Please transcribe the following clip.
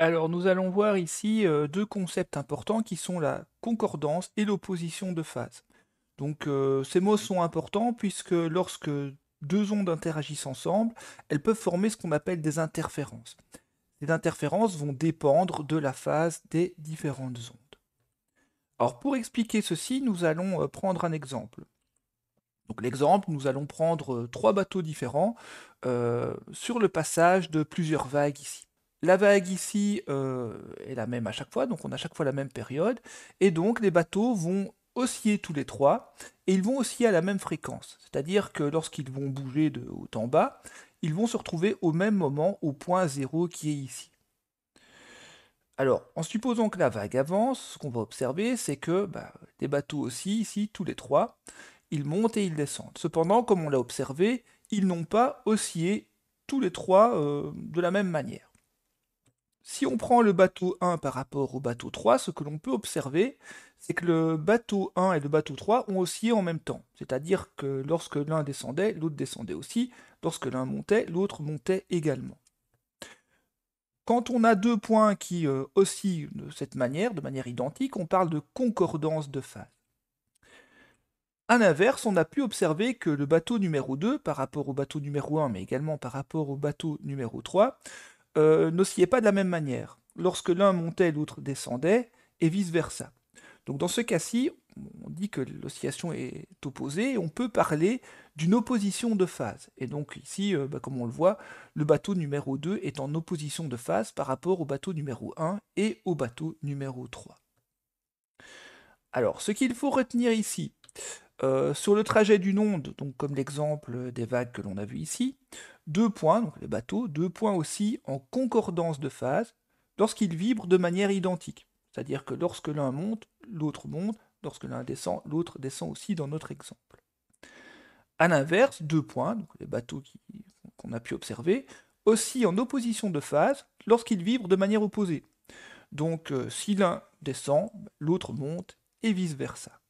Alors nous allons voir ici euh, deux concepts importants qui sont la concordance et l'opposition de phase. Donc euh, ces mots sont importants puisque lorsque deux ondes interagissent ensemble, elles peuvent former ce qu'on appelle des interférences. Les interférences vont dépendre de la phase des différentes ondes. Alors pour expliquer ceci, nous allons euh, prendre un exemple. Donc l'exemple, nous allons prendre trois bateaux différents sur le passage de plusieurs vagues ici. La vague ici euh, est la même à chaque fois, donc on a à chaque fois la même période, et donc les bateaux vont osciller tous les trois, et ils vont osciller à la même fréquence. C'est-à-dire que lorsqu'ils vont bouger de haut en bas, ils vont se retrouver au même moment au point zéro qui est ici. Alors, en supposant que la vague avance, ce qu'on va observer, c'est que bah, les bateaux aussi, ici, tous les trois, ils montent et ils descendent. Cependant, comme on l'a observé, ils n'ont pas oscillé tous les trois euh, de la même manière. Si on prend le bateau 1 par rapport au bateau 3, ce que l'on peut observer, c'est que le bateau 1 et le bateau 3 ont oscillé en même temps. C'est-à-dire que lorsque l'un descendait, l'autre descendait aussi. Lorsque l'un montait, l'autre montait également. Quand on a deux points qui euh, oscillent de cette manière, de manière identique, on parle de concordance de phase. A l'inverse, on a pu observer que le bateau numéro 2, par rapport au bateau numéro 1, mais également par rapport au bateau numéro 3, euh, n'oscillait pas de la même manière. Lorsque l'un montait, l'autre descendait, et vice-versa. Donc dans ce cas-ci, on dit que l'oscillation est opposée, et on peut parler d'une opposition de phase. Et donc ici, euh, bah, comme on le voit, le bateau numéro 2 est en opposition de phase par rapport au bateau numéro 1 et au bateau numéro 3. Alors, ce qu'il faut retenir ici, euh, sur le trajet d'une onde, donc comme l'exemple des vagues que l'on a vu ici, deux points, donc les bateaux, deux points aussi en concordance de phase lorsqu'ils vibrent de manière identique. C'est-à-dire que lorsque l'un monte, l'autre monte, lorsque l'un descend, l'autre descend aussi dans notre exemple. A l'inverse, deux points, donc les bateaux qu'on a pu observer, aussi en opposition de phase lorsqu'ils vibrent de manière opposée. Donc euh, si l'un descend, l'autre monte, et vice-versa.